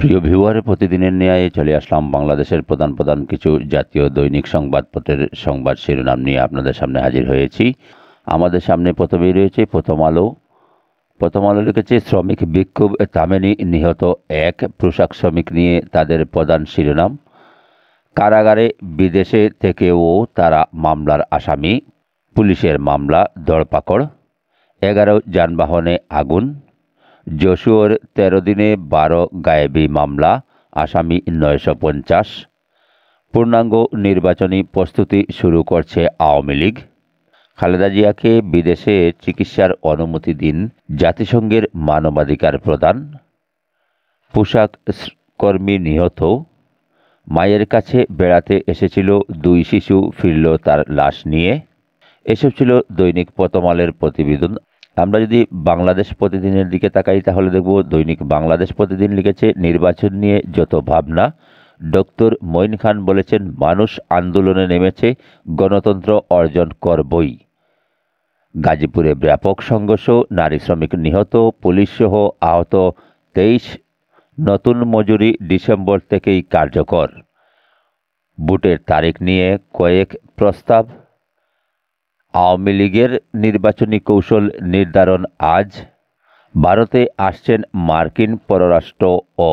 প্রিয় ভিউয়ারে প্রতিদিনের ন্যায় চলে আসলাম বাংলাদেশের প্রধান প্রধান কিছু জাতীয় দৈনিক সংবাদপত্রের সংবাদ শিরোনাম নিয়ে আপনাদের সামনে হাজির হয়েছি আমাদের সামনে প্রথমেই রয়েছে প্রথম আলো প্রথম আলো লিখেছে শ্রমিক বিক্ষোভ তামেনি নিহত এক পোশাক শ্রমিক নিয়ে তাদের প্রধান শিরোনাম কারাগারে বিদেশে থেকেও তারা মামলার আসামি পুলিশের মামলা ধরপাকড় এগারো যানবাহনে আগুন যশোর তেরো দিনে বারো গায়েবী মামলা আসামি নয়শো পঞ্চাশ পূর্ণাঙ্গ নির্বাচনী প্রস্তুতি শুরু করছে আওয়ামী লীগ খালেদা জিয়াকে বিদেশে চিকিৎসার অনুমতি দিন জাতিসংঘের মানবাধিকার প্রদান পোশাক কর্মী নিহত মায়ের কাছে বেড়াতে এসেছিল দুই শিশু ফিরল তার লাশ নিয়ে এসব ছিল দৈনিক পতমালের প্রতিবেদন আমরা যদি বাংলাদেশ প্রতিদিনের দিকে তাকাই তাহলে দেখব দৈনিক বাংলাদেশ প্রতিদিন লিখেছে নির্বাচন নিয়ে যত ভাবনা ডক্টর মঈন খান বলেছেন মানুষ আন্দোলনে নেমেছে গণতন্ত্র অর্জন করবই গাজীপুরে ব্যাপক সংঘর্ষ নারী শ্রমিক নিহত পুলিশসহ আহত তেইশ নতুন মজুরি ডিসেম্বর থেকেই কার্যকর বুটের তারিখ নিয়ে কয়েক প্রস্তাব আওয়ামী লীগের নির্বাচনী কৌশল নির্ধারণ আজ ভারতে আসছেন মার্কিন পররাষ্ট্র ও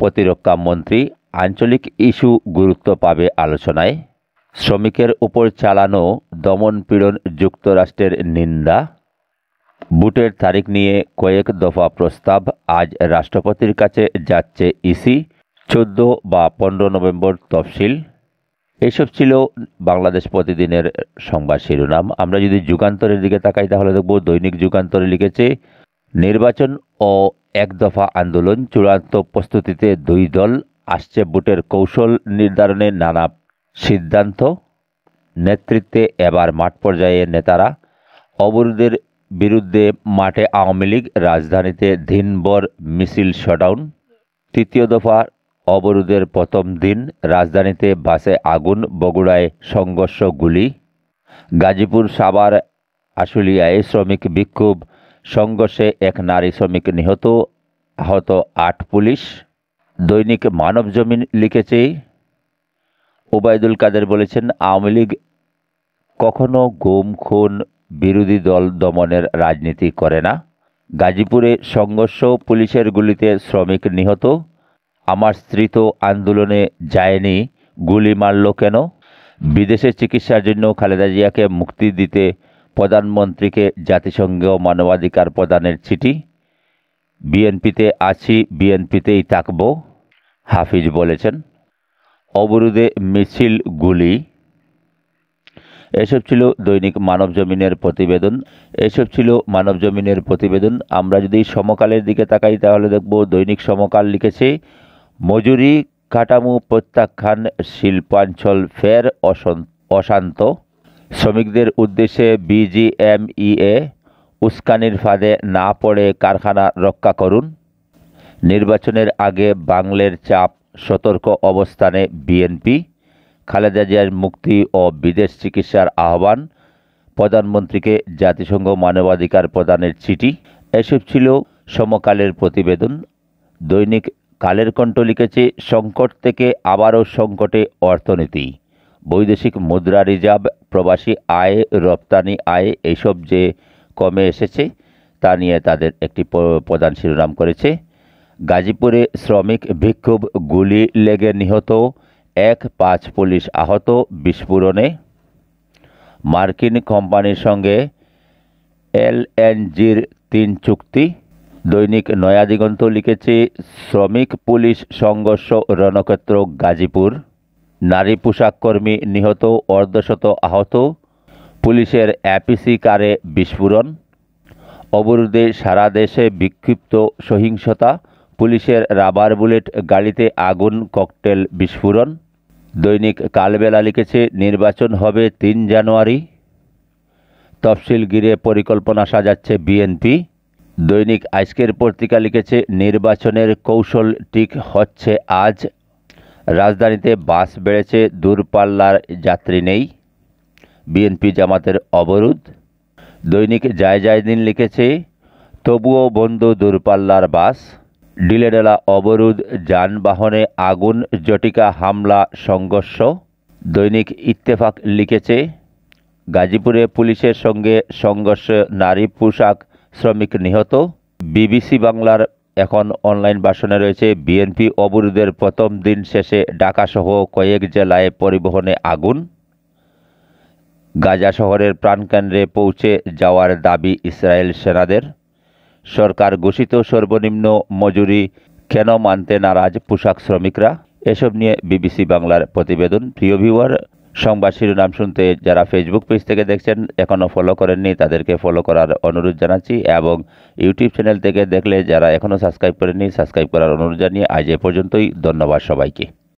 প্রতিরক্ষা মন্ত্রী আঞ্চলিক ইস্যু গুরুত্ব পাবে আলোচনায় শ্রমিকের উপর চালানো দমনপীড়ন যুক্তরাষ্ট্রের নিন্দা বুটের তারিখ নিয়ে কয়েক দফা প্রস্তাব আজ রাষ্ট্রপতির কাছে যাচ্ছে ইসি চোদ্দ বা পনেরো নভেম্বর তফসিল এসব ছিল বাংলাদেশ প্রতিদিনের সংবাদ শিরোনাম আমরা যদি যুগান্তরের দিকে তাকাই তাহলে দেখব দৈনিক যুগান্তরে লিখেছে নির্বাচন ও এক দফা আন্দোলন চূড়ান্ত প্রস্তুতিতে দুই দল আসছে বুটের কৌশল নির্ধারণে নানা সিদ্ধান্ত নেতৃত্বে এবার মাঠ পর্যায়ে নেতারা অবরোধের বিরুদ্ধে মাঠে আওয়ামী লীগ রাজধানীতে দিনভর মিছিল শটাউন তৃতীয় দফা অবরোধের প্রথম দিন রাজধানীতে বাসে আগুন বগুড়ায় সংঘর্ষ গুলি গাজীপুর সাভার আশুলিয়ায় শ্রমিক বিক্ষোভ সংঘর্ষে এক নারী শ্রমিক নিহত আহত আট পুলিশ দৈনিক মানব জমিন লিখেছে ওবায়দুল কাদের বলেছেন আওয়ামী লীগ কখনো গুম খুন বিরোধী দল দমনের রাজনীতি করে না গাজীপুরে সংঘর্ষ পুলিশের গুলিতে শ্রমিক নিহত আমার স্ত্রী তো আন্দোলনে যায়নি গুলি মারল কেন বিদেশে চিকিৎসার জন্য খালেদা জিয়াকে মুক্তি দিতে প্রধানমন্ত্রীকে জাতিসংঘ মানবাধিকার প্রদানের চিঠি বিএনপিতে আছি বিএনপিতেই থাকব হাফিজ বলেছেন অবরোধে মিছিল গুলি এসব ছিল দৈনিক মানব জমিনের প্রতিবেদন এসব ছিল মানব জমিনের প্রতিবেদন আমরা যদি সমকালের দিকে তাকাই তাহলে দেখব দৈনিক সমকাল লিখেছে মজুরি কাঠামো প্রত্যাখ্যান শিল্পাঞ্চল ফের অশান্ত শ্রমিকদের উদ্দেশ্যে বিজিএমইএ উস্কানির ফাঁদে না পড়ে কারখানা রক্ষা করুন নির্বাচনের আগে বাংলের চাপ সতর্ক অবস্থানে বিএনপি খালেদা জিয়ার মুক্তি ও বিদেশ চিকিৎসার আহ্বান প্রধানমন্ত্রীকে জাতিসংঘ মানবাধিকার প্রদানের চিঠি এসব ছিল সমকালের প্রতিবেদন দৈনিক কালের কণ্ঠ লিখেছে সংকট থেকে আবারও সংকটে অর্থনীতি বৈদেশিক মুদ্রা রিজার্ভ প্রবাসী আয় রপ্তানি আয় এসব যে কমে এসেছে তা নিয়ে তাদের একটি প্রধান শিরোনাম করেছে গাজীপুরে শ্রমিক বিক্ষোভ গুলি লেগে নিহত এক পাঁচ পুলিশ আহত বিস্ফোরণে মার্কিন কোম্পানির সঙ্গে এলএনজির তিন চুক্তি দৈনিক নয়াদিগন্ত লিখেছে শ্রমিক পুলিশ সংঘর্ষ রণক্ষেত্র গাজীপুর নারী পোশাক কর্মী নিহত অর্ধশত আহত পুলিশের অ্যাপিসি কারে বিস্ফোরণ অবরোধে সারা দেশে বিক্ষিপ্ত সহিংসতা পুলিশের রাবার বুলেট গাড়িতে আগুন ককটেল বিস্ফোরণ দৈনিক কালবেলা লিখেছে নির্বাচন হবে তিন জানুয়ারি তফসিল গিরে পরিকল্পনা সাজাচ্ছে বিএনপি দৈনিক আজকের পত্রিকা লিখেছে নির্বাচনের কৌশল ঠিক হচ্ছে আজ রাজধানীতে বাস বেড়েছে দূরপাল্লার যাত্রী নেই বিএনপি জামাতের অবরোধ দৈনিক যায় যায় দিন লিখেছে তবুও বন্ধু দূরপাল্লার বাস ডিলেডেলা অবরোধ যানবাহনে আগুন জটিকা হামলা সংঘর্ষ দৈনিক ইত্তেফাক লিখেছে গাজীপুরে পুলিশের সঙ্গে সংঘর্ষে নারী পোশাক শ্রমিক নিহত বিবিসি বাংলার এখন অনলাইন বাসনে রয়েছে বিএনপি অবরোধের প্রথম দিন শেষে ঢাকাসহ কয়েক জেলায় পরিবহনে আগুন গাজা শহরের প্রাণকেন্দ্রে পৌঁছে যাওয়ার দাবি ইসরায়েল সেনাদের সরকার ঘোষিত সর্বনিম্ন মজুরি কেন মানতে নারাজ পোশাক শ্রমিকরা এসব নিয়ে বিবিসি বাংলার প্রতিবেদন প্রিয় ভিউয়ার সংবাদ শিরোনাম শুনতে যারা ফেসবুক পেজ থেকে দেখছেন এখনও ফলো করেননি তাদেরকে ফলো করার অনুরোধ জানাচ্ছি এবং ইউটিউব চ্যানেল থেকে দেখলে যারা এখনও সাবস্ক্রাইব করেননি সাবস্ক্রাইব করার অনুরোধ জানিয়ে আজ এ পর্যন্তই ধন্যবাদ সবাইকে